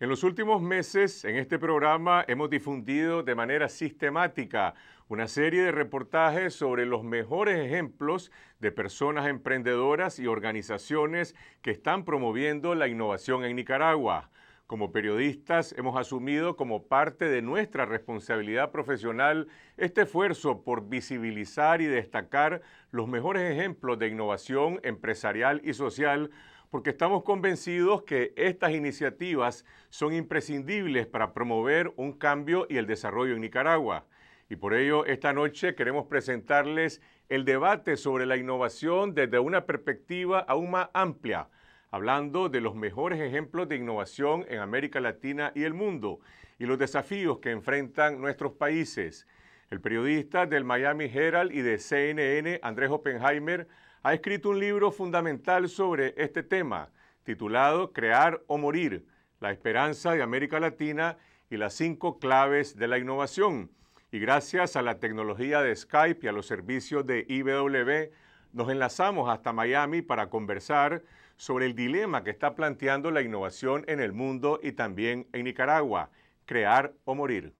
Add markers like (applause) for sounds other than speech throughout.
En los últimos meses, en este programa, hemos difundido de manera sistemática una serie de reportajes sobre los mejores ejemplos de personas emprendedoras y organizaciones que están promoviendo la innovación en Nicaragua. Como periodistas hemos asumido como parte de nuestra responsabilidad profesional este esfuerzo por visibilizar y destacar los mejores ejemplos de innovación empresarial y social porque estamos convencidos que estas iniciativas son imprescindibles para promover un cambio y el desarrollo en Nicaragua. Y por ello, esta noche queremos presentarles el debate sobre la innovación desde una perspectiva aún más amplia hablando de los mejores ejemplos de innovación en América Latina y el mundo y los desafíos que enfrentan nuestros países. El periodista del Miami Herald y de CNN, Andrés Oppenheimer, ha escrito un libro fundamental sobre este tema, titulado Crear o Morir, la esperanza de América Latina y las cinco claves de la innovación. Y gracias a la tecnología de Skype y a los servicios de IBW, nos enlazamos hasta Miami para conversar sobre el dilema que está planteando la innovación en el mundo y también en Nicaragua, crear o morir.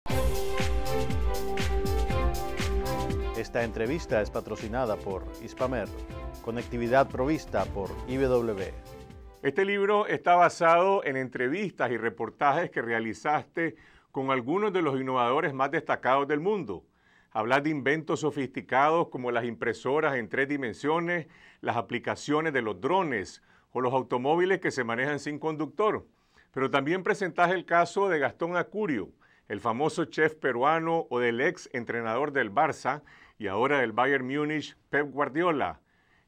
Esta entrevista es patrocinada por Hispamer, conectividad provista por IBW. Este libro está basado en entrevistas y reportajes que realizaste con algunos de los innovadores más destacados del mundo. Hablas de inventos sofisticados como las impresoras en tres dimensiones, las aplicaciones de los drones o los automóviles que se manejan sin conductor. Pero también presentás el caso de Gastón Acurio, el famoso chef peruano o del ex entrenador del Barça y ahora del Bayern Múnich, Pep Guardiola.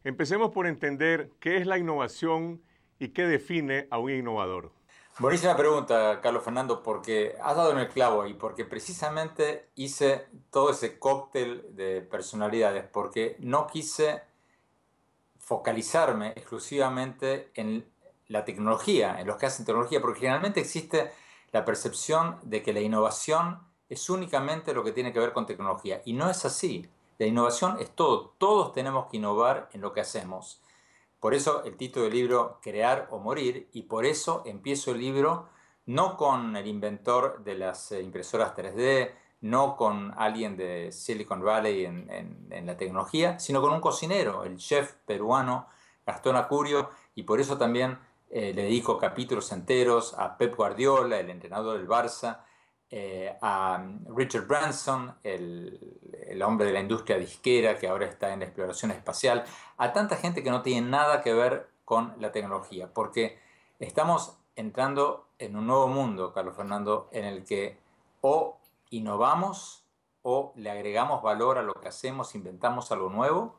Empecemos por entender qué es la innovación y qué define a un innovador. Buenísima pregunta, Carlos Fernando, porque has dado en el clavo y porque precisamente hice todo ese cóctel de personalidades, porque no quise focalizarme exclusivamente en la tecnología, en los que hacen tecnología, porque generalmente existe la percepción de que la innovación es únicamente lo que tiene que ver con tecnología. Y no es así. La innovación es todo. Todos tenemos que innovar en lo que hacemos. Por eso el título del libro, Crear o Morir, y por eso empiezo el libro no con el inventor de las eh, impresoras 3D, no con alguien de Silicon Valley en, la tecnología, sino con un cocinero, el chef peruano Gastón Acurio, y por eso también eh, le dedico capítulos enteros a Pep Guardiola, el entrenador del Barça, eh, a mm, Richard Branson, el, el, hombre de la industria disquera que ahora está en la exploración espacial, a tanta gente que no tiene nada que ver con la tecnología, porque estamos entrando en un nuevo mundo, Carlos Fernando, en el que o innovamos o le agregamos valor a lo que hacemos, inventamos algo nuevo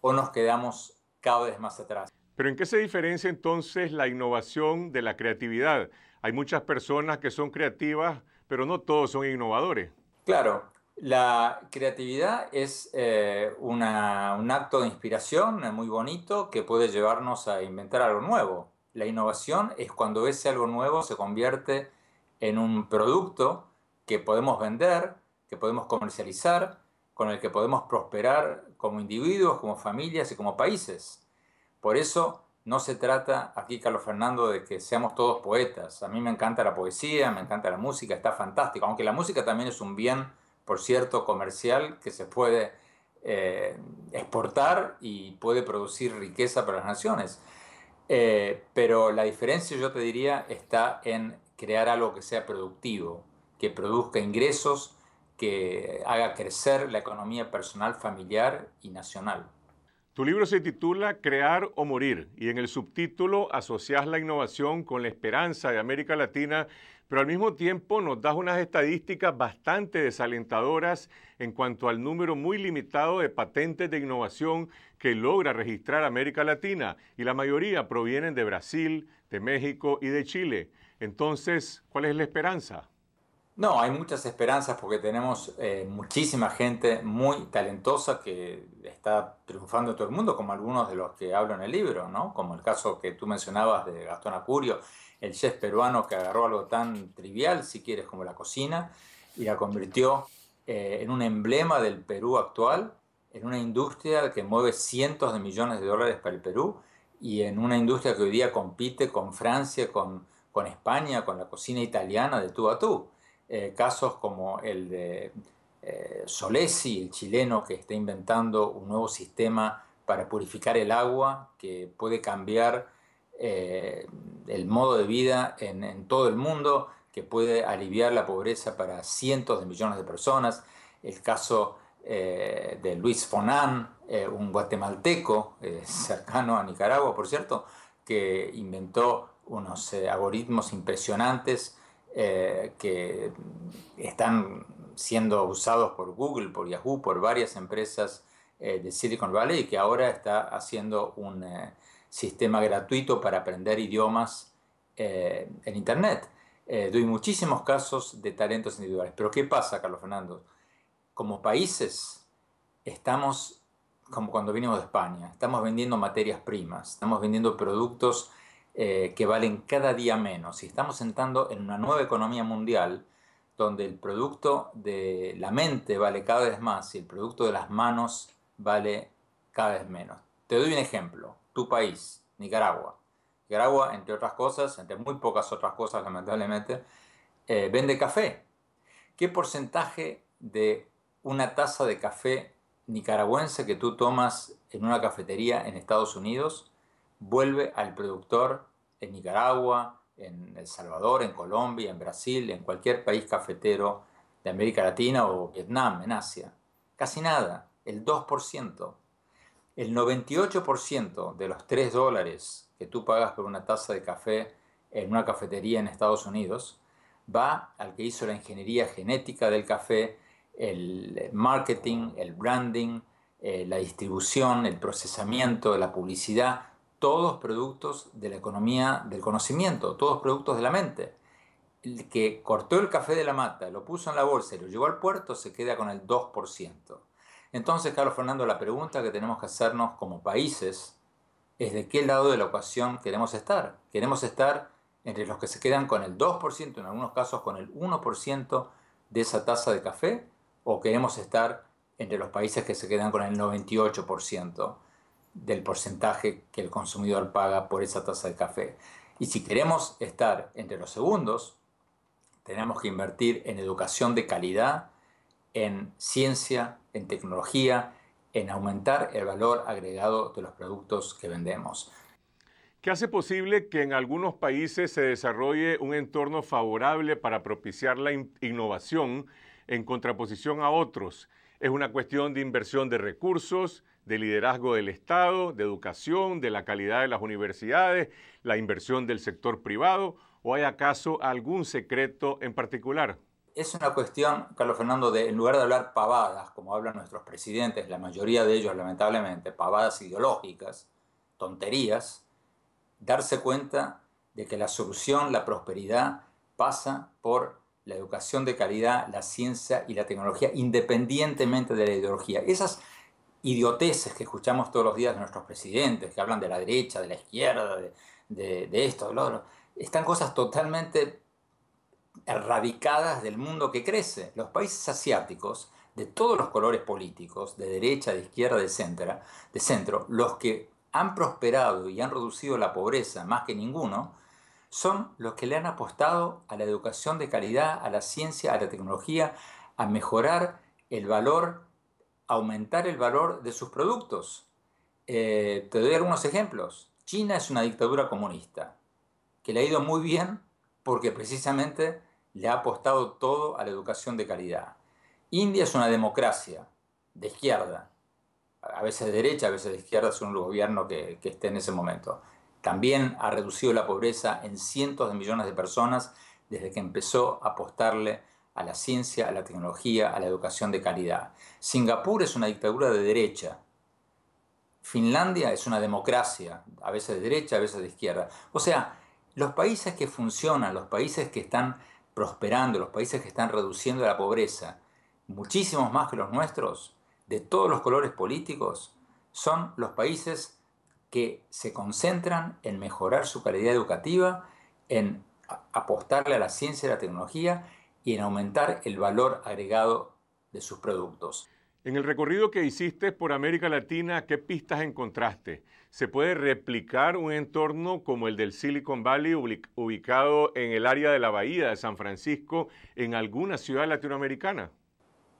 o nos quedamos cada vez más atrás. Pero ¿en qué se diferencia entonces la innovación de la creatividad? Hay muchas personas que son creativas, pero no todos son innovadores. Claro, la creatividad es eh, un acto de inspiración eh, muy bonito que puede llevarnos a inventar algo nuevo. La innovación es cuando ese algo nuevo se convierte en un producto que podemos vender, que podemos comercializar, con el que podemos prosperar como individuos, como familias y como países. Por eso no se trata aquí, Carlos Fernando, de que seamos todos poetas. A mí me encanta la poesía, me encanta la música, está fantástico, aunque la música también es un bien, por cierto, comercial que se puede eh, exportar y puede producir riqueza para las naciones. Eh, pero la diferencia, yo te diría, está en crear algo que sea productivo, que produzca ingresos, que haga crecer la economía personal, familiar y nacional. Tu libro se titula Crear o Morir y en el subtítulo asocias la innovación con la esperanza de América Latina, pero al mismo tiempo nos das unas estadísticas bastante desalentadoras en cuanto al número muy limitado de patentes de innovación que logra registrar América Latina y la mayoría provienen de Brasil, de México y de Chile. Entonces, ¿cuál es la esperanza? No, hay muchas esperanzas porque tenemos eh, muchísima gente muy talentosa que está triunfando en todo el mundo, como algunos de los que hablo en el libro, Como el caso que tú mencionabas de Gastón Acurio, el chef peruano que agarró algo tan trivial, si quieres, como la cocina, y la convirtió eh, en un emblema del Perú actual, en una industria que mueve cientos de millones de dólares para el Perú y en una industria que hoy día compite con Francia, con, con España, con la cocina italiana de tú a tú. Eh, casos como el de eh, Solesi, el chileno que está inventando un nuevo sistema para purificar el agua que puede cambiar eh, el modo de vida en, todo el mundo, que puede aliviar la pobreza para cientos de millones de personas. El caso de Luis Fonan, un guatemalteco (laughs) cercano a Nicaragua, por cierto, que inventó unos algoritmos impresionantes eh, que están siendo usados por Google, por Yahoo, por varias empresas eh, de Silicon Valley y que ahora está haciendo un eh, sistema gratuito para aprender idiomas en Internet. doy muchísimos casos de talentos individuales. Pero ¿qué pasa, Carlos Fernando? Como países estamos, como cuando vinimos de España, estamos vendiendo materias primas, estamos vendiendo productos eh, que valen cada día menos. Y estamos entrando en una nueva economía mundial donde el producto de la mente vale cada vez más y el producto de las manos vale cada vez menos. Te doy un ejemplo, tu país, Nicaragua. Nicaragua, entre otras cosas, entre muy pocas otras cosas lamentablemente, eh, vende café. ¿Qué porcentaje de una taza de café nicaragüense que tú tomas en una cafetería en Estados Unidos vuelve al productor en Nicaragua, en El Salvador, en Colombia, en Brasil, en cualquier país cafetero de América Latina o Vietnam, en Asia. Casi nada, el 2%. El 98% de los 3 dólares que tú pagas por una taza de café en una cafetería en Estados Unidos va al que hizo la ingeniería genética del café, el marketing, el branding, eh, la distribución, el procesamiento, la publicidad, todos productos de la economía del conocimiento, todos productos de la mente. El que cortó el café de la mata, lo puso en la bolsa y lo llevó al puerto se queda con el 2%. Entonces, Carlos Fernando, la pregunta que tenemos que hacernos como países es de qué lado de la ecuación queremos estar. Queremos estar entre los que se quedan con el 2%, en algunos casos con el 1% de esa tasa de café, o queremos estar entre los países que se quedan con el 98% del porcentaje que el consumidor paga por esa taza de café. Y si queremos estar entre los segundos, tenemos que invertir en educación de calidad, en ciencia, en tecnología, en aumentar el valor agregado de los productos que vendemos. ¿Qué hace posible que en algunos países se desarrolle un entorno favorable para propiciar la innovación en contraposición a otros? ¿Es una cuestión de inversión de recursos? de liderazgo del Estado, de educación, de la calidad de las universidades, la inversión del sector privado, o hay acaso algún secreto en particular? Es una cuestión, Carlos Fernando, de en lugar de hablar pavadas, como hablan nuestros presidentes, la mayoría de ellos lamentablemente, pavadas ideológicas, tonterías, darse cuenta de que la solución, la prosperidad, pasa por la educación de calidad, la ciencia y la tecnología, independientemente de la ideología. Esas idioteces que escuchamos todos los días de nuestros presidentes, que hablan de la derecha, de la izquierda, de, esto, de lo otro. Están cosas totalmente erradicadas del mundo que crece. Los países asiáticos, de todos los colores políticos, de derecha, de izquierda, de centro, de centro los que han prosperado y han reducido la pobreza más que ninguno, son los que le han apostado a la educación de calidad, a la ciencia, a la tecnología, a mejorar el valor aumentar el valor de sus productos. Eh, te doy algunos ejemplos. China es una dictadura comunista, que le ha ido muy bien porque precisamente le ha apostado todo a la educación de calidad. India es una democracia de izquierda, a veces de derecha, a veces de izquierda, según el gobierno que, que esté en ese momento. También ha reducido la pobreza en cientos de millones de personas desde que empezó a apostarle a la ciencia, a la tecnología, a la educación de calidad. Singapur es una dictadura de derecha. Finlandia es una democracia, a veces de derecha, a veces de izquierda. O sea, los países que funcionan, los países que están prosperando, los países que están reduciendo la pobreza, muchísimos más que los nuestros, de todos los colores políticos, son los países que se concentran en mejorar su calidad educativa, en apostarle a la ciencia y a la tecnología y en aumentar el valor agregado de sus productos. En el recorrido que hiciste por América Latina, ¿qué pistas encontraste? ¿Se puede replicar un entorno como el del Silicon Valley ubicado en el área de la Bahía de San Francisco en alguna ciudad latinoamericana?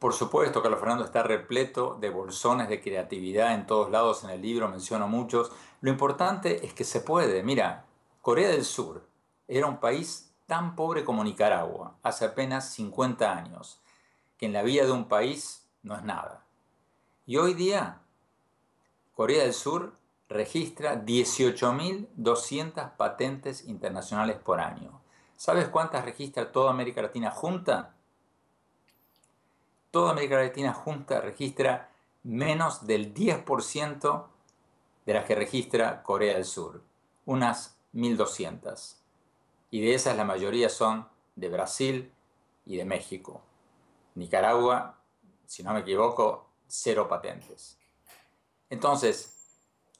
Por supuesto, Carlos Fernando está repleto de bolsones de creatividad en todos lados, en el libro menciono muchos. Lo importante es que se puede. Mira, Corea del Sur era un país tan pobre como Nicaragua hace apenas 50 años, que en la vida de un país no es nada. Y hoy día, Corea del Sur registra 18.200 patentes internacionales por año. ¿Sabes cuántas registra toda América Latina junta? Toda América Latina junta registra menos del 10% de las que registra Corea del Sur, unas 1.200 y de esas la mayoría son de Brasil y de México. Nicaragua, si no me equivoco, cero patentes. Entonces,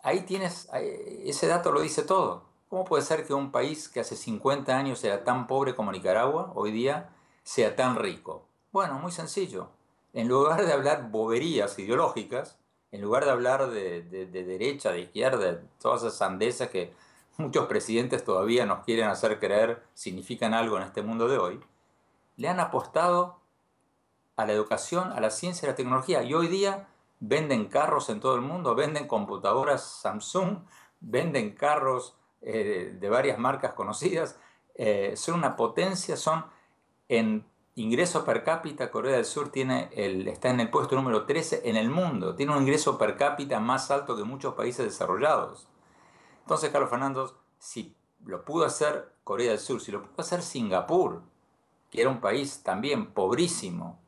ahí tienes, ese dato lo dice todo. ¿Cómo puede ser que un país que hace 50 años era tan pobre como Nicaragua, hoy día, sea tan rico? Bueno, muy sencillo. En lugar de hablar boberías ideológicas, en lugar de hablar de, de, de derecha, de izquierda, todas esas andesas que muchos presidentes todavía nos quieren hacer creer significan algo en este mundo de hoy, le han apostado a la educación, a la ciencia y a la tecnología. Y hoy día venden carros en todo el mundo, venden computadoras Samsung, venden carros eh, de varias marcas conocidas. Eh, son una potencia, son en ingresos per cápita, Corea del Sur tiene está en el puesto número 13 en el mundo, tiene un ingreso per cápita más alto que muchos países desarrollados. Entonces Carlos Fernández, si lo pudo hacer Corea del Sur, si lo pudo hacer Singapur, que era un país también pobrísimo,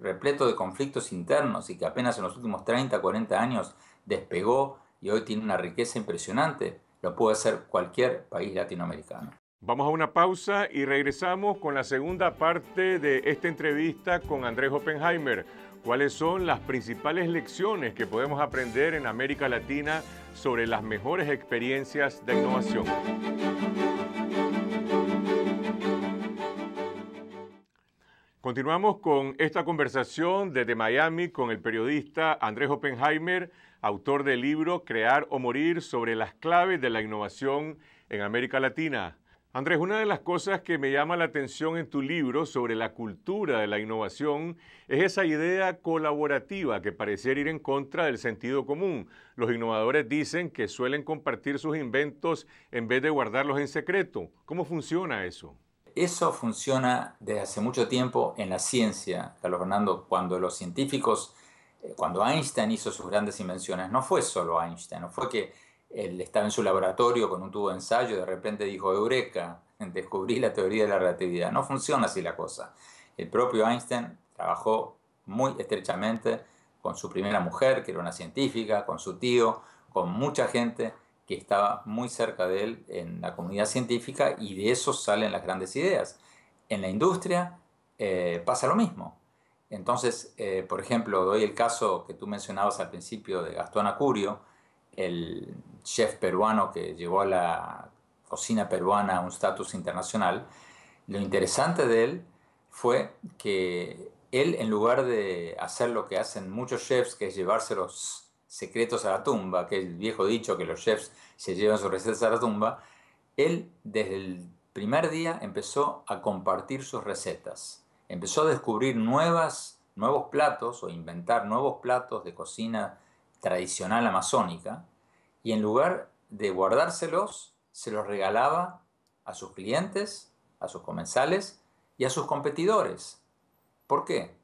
repleto de conflictos internos y que apenas en los últimos 30, 40 años despegó y hoy tiene una riqueza impresionante, lo pudo hacer cualquier país latinoamericano. Vamos a una pausa y regresamos con la segunda parte de esta entrevista con Andrés Oppenheimer. ¿Cuáles son las principales lecciones que podemos aprender en América Latina sobre las mejores experiencias de innovación? Continuamos con esta conversación desde Miami con el periodista Andrés Oppenheimer, autor del libro Crear o Morir sobre las claves de la innovación en América Latina. Andrés, una de las cosas que me llama la atención en tu libro sobre la cultura de la innovación es esa idea colaborativa que pareciera ir en contra del sentido común. Los innovadores dicen que suelen compartir sus inventos en vez de guardarlos en secreto. ¿Cómo funciona eso? Eso funciona desde hace mucho tiempo en la ciencia, Carlos Fernando, cuando los científicos, eh, cuando Einstein hizo sus grandes invenciones, no fue solo Einstein, no fue que él estaba en su laboratorio con un tubo de ensayo, de repente dijo, eureka, (laughs) descubrí la teoría de la relatividad. No funciona así la cosa. El propio Einstein trabajó muy estrechamente con su primera mujer, que era una científica, con su tío, con mucha gente que estaba muy cerca de él en la comunidad científica y de eso salen las grandes ideas. En la industria eh, pasa lo mismo. Entonces, eh, por ejemplo, doy el caso que tú mencionabas al principio de Gastón Acurio, el chef peruano que llevó a la cocina peruana a un estatus internacional, lo interesante de él fue que él, en lugar de hacer lo que hacen muchos chefs, que es llevarse secretos a la tumba, que es el viejo dicho que los chefs se llevan sus recetas a la tumba, él desde el primer día empezó a compartir sus recetas, empezó a descubrir nuevas, nuevos platos o inventar nuevos platos de cocina tradicional amazónica, y en lugar de guardárselos, se los regalaba a sus clientes, a sus comensales y a sus competidores. ¿Por qué?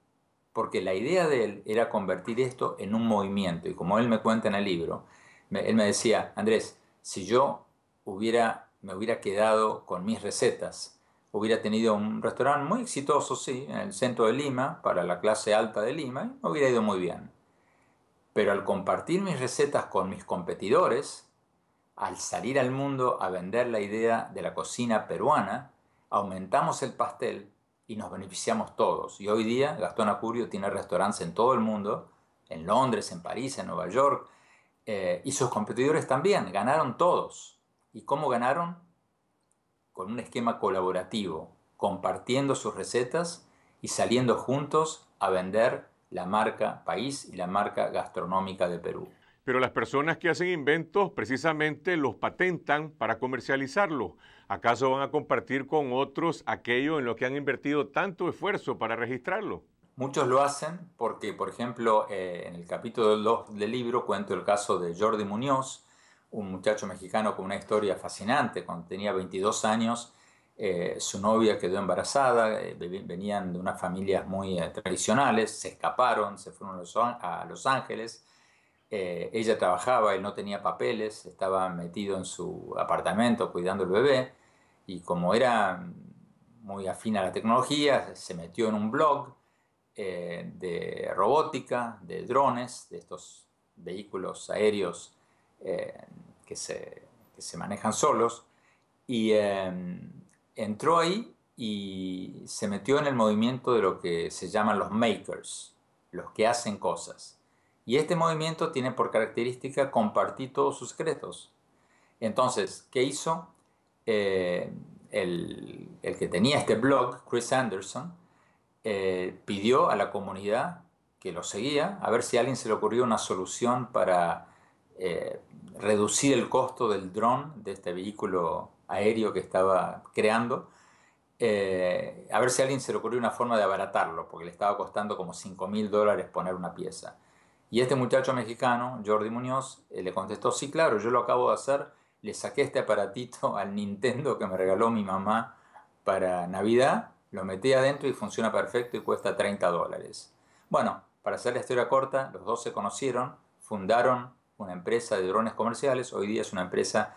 Porque la idea de él era convertir esto en un movimiento, y como él me cuenta en el libro, él me decía, Andrés, si yo hubiera, me hubiera quedado con mis recetas, hubiera tenido un restaurante muy exitoso, sí, en el centro de Lima, para la clase alta de Lima, y me hubiera ido muy bien. Pero al compartir mis recetas con mis competidores, al salir al mundo a vender la idea de la cocina peruana, aumentamos el pastel y nos beneficiamos todos. Y hoy día Gastón Acurio tiene restaurantes en todo el mundo, en Londres, en París, en Nueva York, eh, y sus competidores también, ganaron todos. ¿Y cómo ganaron? Con un esquema colaborativo, compartiendo sus recetas y saliendo juntos a vender la marca país y la marca gastronómica de Perú. Pero las personas que hacen inventos precisamente los patentan para comercializarlos. ¿Acaso van a compartir con otros aquello en lo que han invertido tanto esfuerzo para registrarlo? Muchos lo hacen porque, por ejemplo, eh, en el capítulo 2 del libro cuento el caso de Jordi Muñoz, un muchacho mexicano con una historia fascinante. Cuando tenía 22 años, eh, su novia quedó embarazada, eh, venían de unas familias muy eh, tradicionales, se escaparon, se fueron a Los, Ángeles, ella trabajaba, y no tenía papeles, estaba metido en su apartamento cuidando el bebé y como era muy afín a la tecnología, se metió en un blog de robótica, de drones, de estos vehículos aéreos que se, que, se, manejan solos y em, entró ahí y se metió en el movimiento de lo que se llaman los makers, los que hacen cosas. Y este movimiento tiene por característica compartir todos sus secretos. Entonces, ¿qué hizo eh, el, que tenía este blog, Chris Anderson? Eh, pidió a la comunidad que lo seguía a ver si a alguien se le ocurrió una solución para eh, reducir el costo del dron de este vehículo aéreo que estaba creando, eh, a ver si alguien se le ocurrió una forma de abaratarlo, porque le estaba costando como 5 mil dólares poner una pieza. Y este muchacho mexicano, Jordi Muñoz, eh, le contestó, sí, claro, yo lo acabo de hacer, le saqué este aparatito (laughs) al Nintendo que me regaló mi mamá para Navidad, lo metí adentro y funciona perfecto y cuesta 30 dólares. Bueno, para hacer la historia corta, los dos se conocieron, fundaron una empresa de drones comerciales, hoy día es una empresa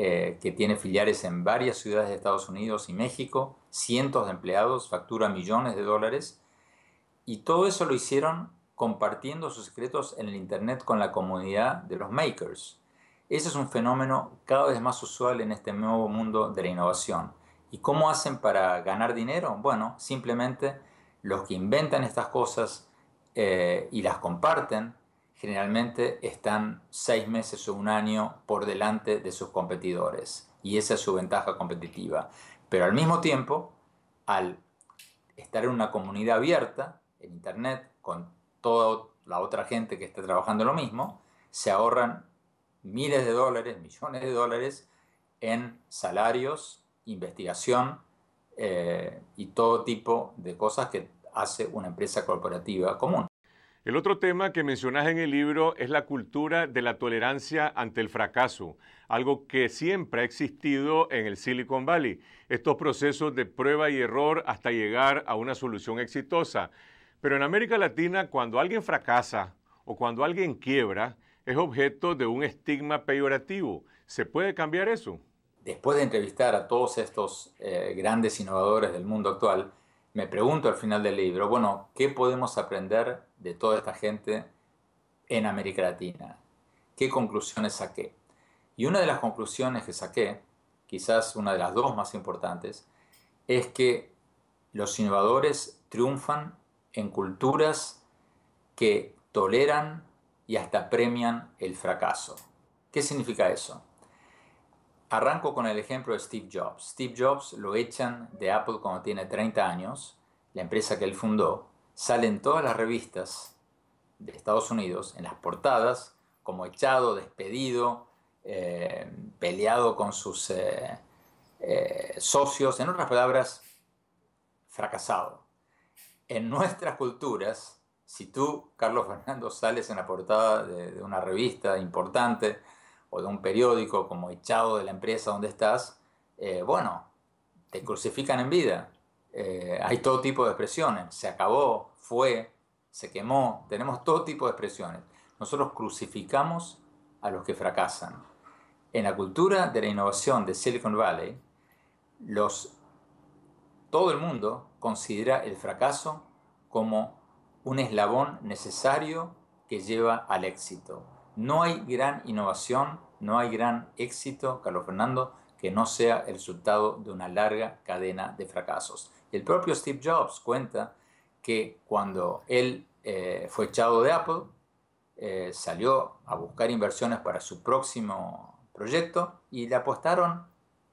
eh, que tiene filiales en varias ciudades de Estados Unidos y México, cientos de empleados, factura millones de dólares. Y todo eso lo hicieron compartiendo sus secretos en el Internet con la comunidad de los makers. Ese es un fenómeno cada vez más usual en este nuevo mundo de la innovación. ¿Y cómo hacen para ganar dinero? Bueno, simplemente los que inventan estas cosas eh, y las comparten generalmente están seis meses o un año por delante de sus competidores y esa es su ventaja competitiva. Pero al mismo tiempo, al estar en una comunidad abierta, en Internet, con toda la otra gente que está trabajando lo mismo, se ahorran miles de dólares, millones de dólares en salarios, investigación eh, y todo tipo de cosas que hace una empresa corporativa común. El otro tema que mencionas en el libro es la cultura de la tolerancia ante el fracaso, algo que siempre ha existido en el Silicon Valley, estos procesos de prueba y error hasta llegar a una solución exitosa. Pero en América Latina, cuando alguien fracasa o cuando alguien quiebra, es objeto de un estigma peyorativo. ¿Se puede cambiar eso? Después de entrevistar a todos estos eh, grandes innovadores del mundo actual, me pregunto al final del libro, bueno, ¿qué podemos aprender de toda esta gente en América Latina. ¿Qué conclusiones saqué? Y una de las conclusiones que saqué, quizás una de las dos más importantes, es que los innovadores triunfan en culturas que toleran y hasta premian el fracaso. ¿Qué significa eso? Arranco con el ejemplo de Steve Jobs. Steve Jobs lo echan de Apple cuando tiene 30 años, la empresa que él fundó, salen todas las revistas de Estados Unidos, en las portadas, como echado, despedido, eh, peleado con sus eh, eh, socios, en otras palabras, fracasado. En nuestras culturas, si tú, Carlos Fernando, sales en la portada de, de una revista importante o de un periódico como echado de la empresa donde estás, bueno, te crucifican en vida. hay todo tipo de expresiones, se acabó, fue, se quemó, tenemos todo tipo de expresiones. Nosotros crucificamos a los que fracasan. En la cultura de la innovación de Silicon Valley, los, todo el mundo considera el fracaso como un eslabón necesario que lleva al éxito. No hay gran innovación, no hay gran éxito, Carlos Fernando, que no sea el resultado de una larga cadena de fracasos. El propio Steve Jobs cuenta que cuando él eh, fue echado de Apple, eh, salió a buscar inversiones para su próximo proyecto y le apostaron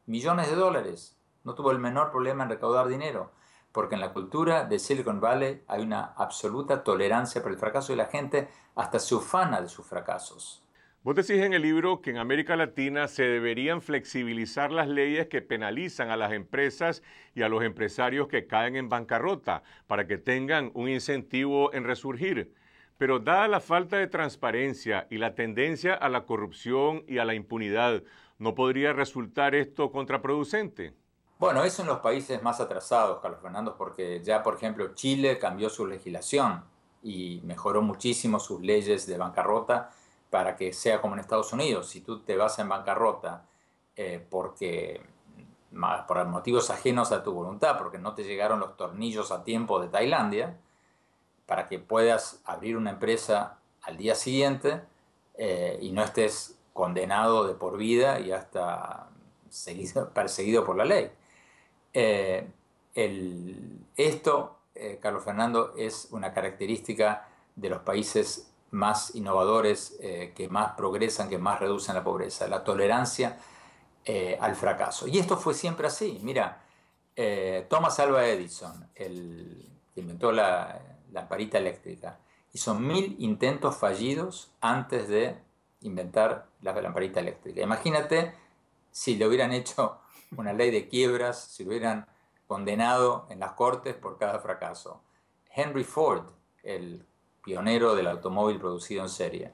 millones de dólares. No tuvo el menor problema en recaudar dinero, porque en la cultura de Silicon Valley hay una absoluta tolerancia para el fracaso y la gente hasta se ufana de sus fracasos. Vos decís en el libro que en América Latina se deberían flexibilizar las leyes que penalizan a las empresas y a los empresarios que caen en bancarrota para que tengan un incentivo en resurgir. Pero dada la falta de transparencia y la tendencia a la corrupción y a la impunidad, ¿no podría resultar esto contraproducente? Bueno, eso en los países más atrasados, Carlos Fernando, porque ya, por ejemplo, Chile cambió su legislación y mejoró muchísimo sus leyes de bancarrota para que sea como en Estados Unidos, si tú te vas en bancarrota eh, porque mm, por motivos ajenos a tu voluntad, porque no te llegaron los tornillos a tiempo de Tailandia, para que puedas abrir una empresa al día siguiente eh, y no estés condenado de por vida y hasta (laughs) perseguido por la ley. Eh, esto, Carlos Fernando, es una característica de los países más innovadores, eh, que más progresan, que más reducen la pobreza, la tolerancia eh, al fracaso. Y esto fue siempre así. Mira, eh, Thomas Alba Edison, el que inventó la, lamparita eléctrica, hizo mil intentos fallidos antes de inventar la lamparita eléctrica. Imagínate si le hubieran hecho una ley de quiebras, si lo hubieran condenado en las cortes por cada fracaso. Henry Ford, el pionero del automóvil producido en serie.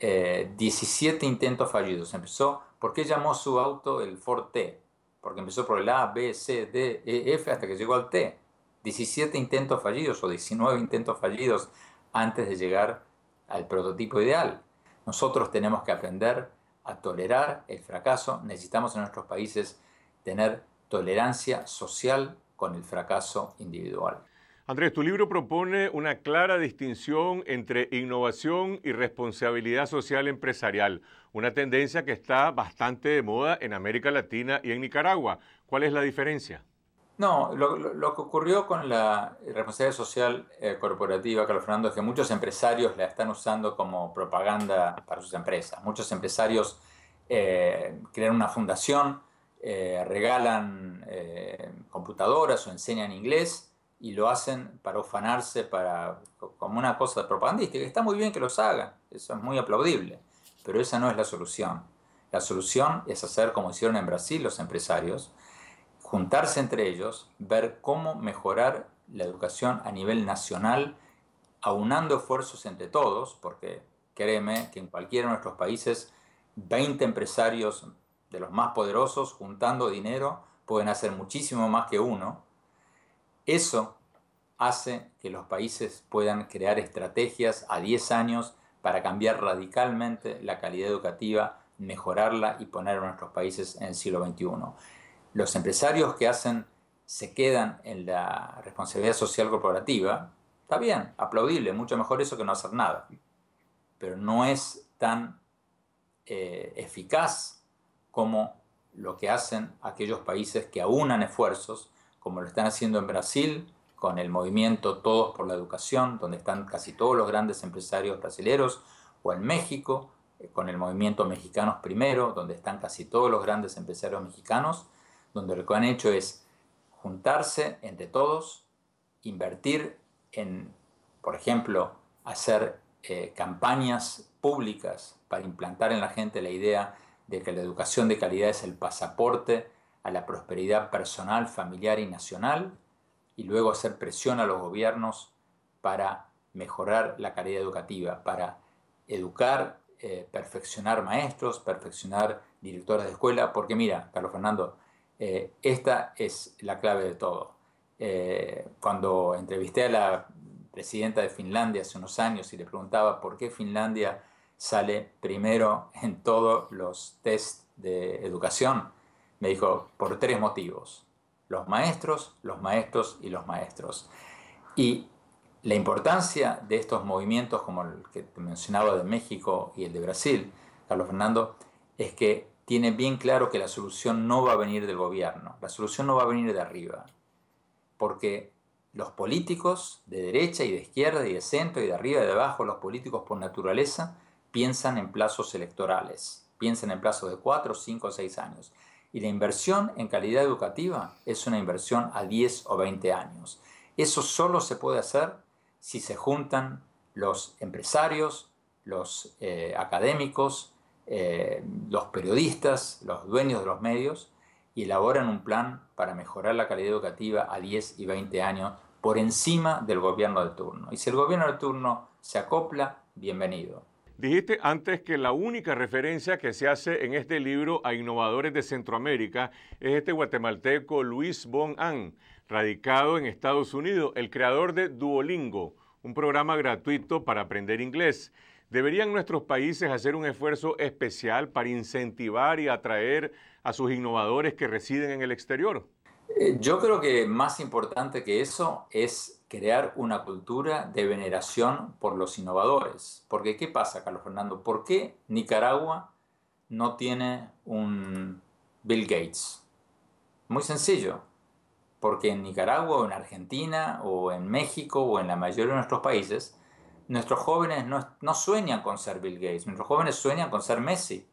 17 eh, intentos fallidos. Empezó, ¿por qué llamó su auto el Ford T? Porque empezó por el A, B, C, D, E, F hasta que llegó al T. 17 intentos fallidos o 19 intentos fallidos antes de llegar al prototipo ideal. Nosotros tenemos que aprender a tolerar el fracaso. Necesitamos en nuestros países tener tolerancia social con el fracaso individual. Andrés, tu libro propone una clara distinción entre innovación y responsabilidad social empresarial, una tendencia que está bastante de moda en América Latina y en Nicaragua. ¿Cuál es la diferencia? No, lo, que ocurrió con la responsabilidad social eh, corporativa, Carlos Fernando, es que muchos empresarios la están usando como propaganda para sus empresas. Muchos empresarios eh, crean una fundación, eh, regalan computadoras o enseñan inglés y lo hacen para ufanarse, para, como una cosa propagandística. Está muy bien que los hagan, eso es muy aplaudible, pero esa no es la solución. La solución es hacer como hicieron en Brasil los empresarios, juntarse entre ellos, ver cómo mejorar la educación a nivel nacional, aunando esfuerzos entre todos, porque créeme que en cualquiera de nuestros países 20 empresarios de los más poderosos juntando dinero pueden hacer muchísimo más que uno eso hace que los países puedan crear estrategias a 10 años para cambiar radicalmente la calidad educativa, mejorarla y poner a nuestros países en el siglo XXI. Los empresarios que hacen se quedan en la responsabilidad social corporativa, está bien, aplaudible, mucho mejor eso que no hacer nada. Pero no es tan eh, eficaz como lo que hacen aquellos países que aunan esfuerzos como lo están haciendo en Brasil con el movimiento Todos por la Educación, donde están casi todos los grandes empresarios brasileños o en México eh, con el movimiento Mexicanos Primero, donde están casi todos los grandes empresarios mexicanos, donde lo que han hecho es juntarse entre todos, invertir en, por ejemplo, hacer eh, campañas públicas para implantar en la gente la idea de que la educación de calidad es el pasaporte a la prosperidad personal, familiar y nacional, y luego hacer presión a los gobiernos para mejorar la calidad educativa, para educar, eh, perfeccionar maestros, perfeccionar directores de escuela, porque mira, Carlos Fernando, eh, esta es la clave de todo. Eh, cuando entrevisté a la presidenta de Finlandia hace unos años y le preguntaba por qué Finlandia sale primero en todos los test de educación, me dijo, por tres motivos. Los maestros, los maestros y los maestros. Y la importancia de estos movimientos, como el que te mencionaba de México y el de Brasil, Carlos Fernando, es que tiene bien claro que la solución no va a venir del gobierno, la solución no va a venir de arriba, porque los políticos de derecha y de izquierda y de centro y de arriba y de abajo, los políticos por naturaleza, piensan en plazos electorales, piensan en plazos de cuatro, cinco o seis años. Y la inversión en calidad educativa es una inversión a 10 o 20 años. Eso solo se puede hacer si se juntan los empresarios, los eh, académicos, eh, los periodistas, los dueños de los medios y elaboran un plan para mejorar la calidad educativa a 10 y 20 años por encima del gobierno de turno. Y si el gobierno de turno se acopla, bienvenido. Dijiste antes que la única referencia que se hace en este libro a innovadores de Centroamérica es este guatemalteco Luis Bon An, radicado en Estados Unidos, el creador de Duolingo, un programa gratuito para aprender inglés. ¿Deberían nuestros países hacer un esfuerzo especial para incentivar y atraer a sus innovadores que residen en el exterior? Eh, yo creo que más importante que eso es crear una cultura de veneración por los innovadores. Porque, ¿qué pasa, Carlos Fernando? ¿Por qué Nicaragua no tiene un Bill Gates? Muy sencillo, porque en Nicaragua o en Argentina o en México o en la mayoría de nuestros países, nuestros jóvenes no, no sueñan con ser Bill Gates, nuestros jóvenes sueñan con ser Messi,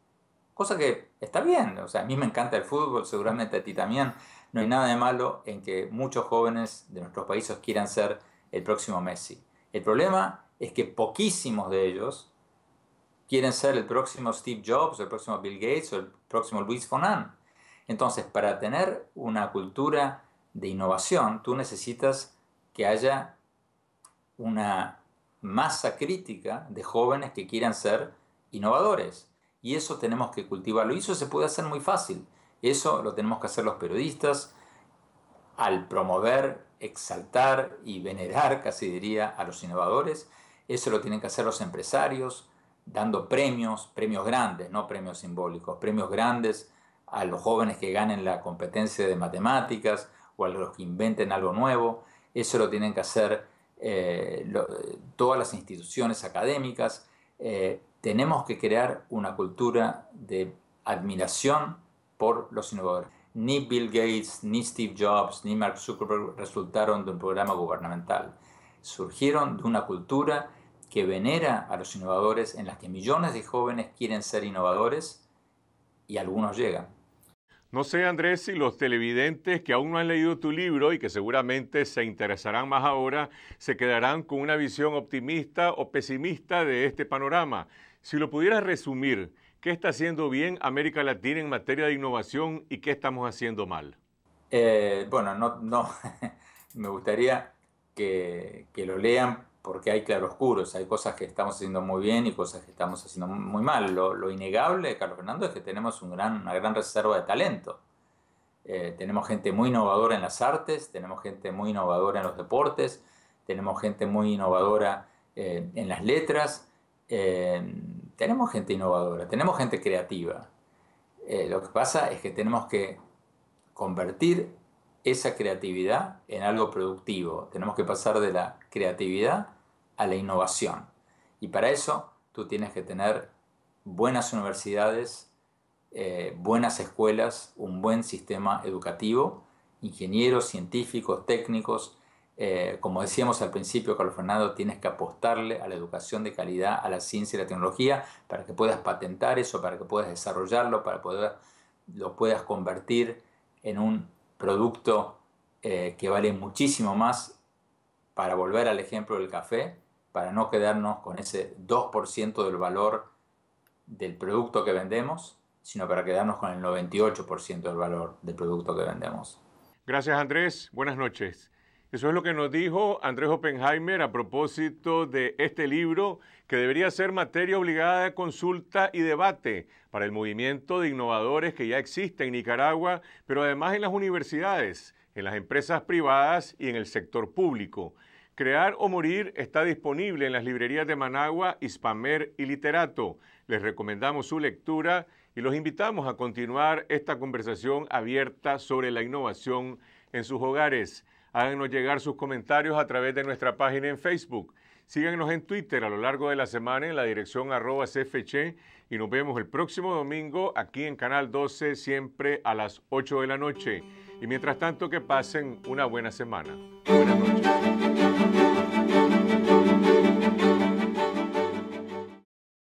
Cosa que está bien, o sea, a mí me encanta el fútbol, seguramente a ti también. No hay nada de malo en que muchos jóvenes de nuestros países quieran ser el próximo Messi. El problema es que poquísimos de ellos quieren ser el próximo Steve Jobs, el próximo Bill Gates o el próximo Luis Fonan. Entonces, para tener una cultura de innovación, tú necesitas que haya una masa crítica de jóvenes que quieran ser innovadores y eso tenemos que cultivarlo. Y eso se puede hacer muy fácil. Eso lo tenemos que hacer los periodistas al promover, exaltar y venerar, casi diría, a los innovadores. Eso lo tienen que hacer los empresarios, dando premios, premios grandes, no premios simbólicos, premios grandes a los jóvenes que ganen la competencia de matemáticas o a los que inventen algo nuevo. Eso lo tienen que hacer eh, todas las instituciones académicas. Eh, tenemos que crear una cultura de admiración por los innovadores. Ni Bill Gates, ni Steve Jobs, ni Mark Zuckerberg resultaron de un programa gubernamental. Surgieron de una cultura que venera a los innovadores, en las que millones de jóvenes quieren ser innovadores y algunos llegan. No sé, Andrés, si los televidentes que aún no han leído tu libro y que seguramente se interesarán más ahora, se quedarán con una visión optimista o pesimista de este panorama. Si lo pudieras resumir, ¿qué está haciendo bien América Latina en materia de innovación y qué estamos haciendo mal? Eh, bueno, no, no. (laughs) me gustaría que, lo lean porque hay claroscuros, hay cosas que estamos haciendo muy bien y cosas que estamos haciendo muy mal. Lo, innegable, Carlos Fernando, es que tenemos una gran reserva de talento. Eh, tenemos gente muy innovadora en las artes, tenemos gente muy innovadora en los deportes, tenemos gente muy innovadora eh, en las letras, eh, tenemos gente innovadora, tenemos gente creativa. Eh, lo que pasa es que tenemos que convertir esa creatividad en algo productivo. Tenemos que pasar de la creatividad a la innovación. Y para eso tú tienes que tener buenas universidades, eh, buenas escuelas, un buen sistema educativo, ingenieros, científicos, técnicos, eh, como decíamos al principio, Carlos Fernando, tienes que apostarle a la educación de calidad, a la ciencia y la tecnología, para que puedas patentar eso, para que puedas desarrollarlo, para poder lo puedas convertir en un producto eh, que vale muchísimo más para volver al ejemplo del café, para no quedarnos con ese 2% del valor del producto que vendemos, sino para quedarnos con el 98% del valor del producto que vendemos. Gracias Andrés, buenas noches. Eso es lo que nos dijo Andrés Oppenheimer a propósito de este libro que debería ser materia obligada de consulta y debate para el movimiento de innovadores que ya existe en Nicaragua, pero además en las universidades, en las empresas privadas y en el sector público. Crear o Morir está disponible en las librerías de Managua, Hispamer y Literato. Les recomendamos su lectura y los invitamos a continuar esta conversación abierta sobre la innovación en sus hogares. Háganos llegar sus comentarios a través de nuestra página en Facebook. Síganos en Twitter a lo largo de la semana en la dirección arroba y nos vemos el próximo domingo aquí en Canal 12, siempre a las 8 de la noche. Y mientras tanto, que pasen una buena semana.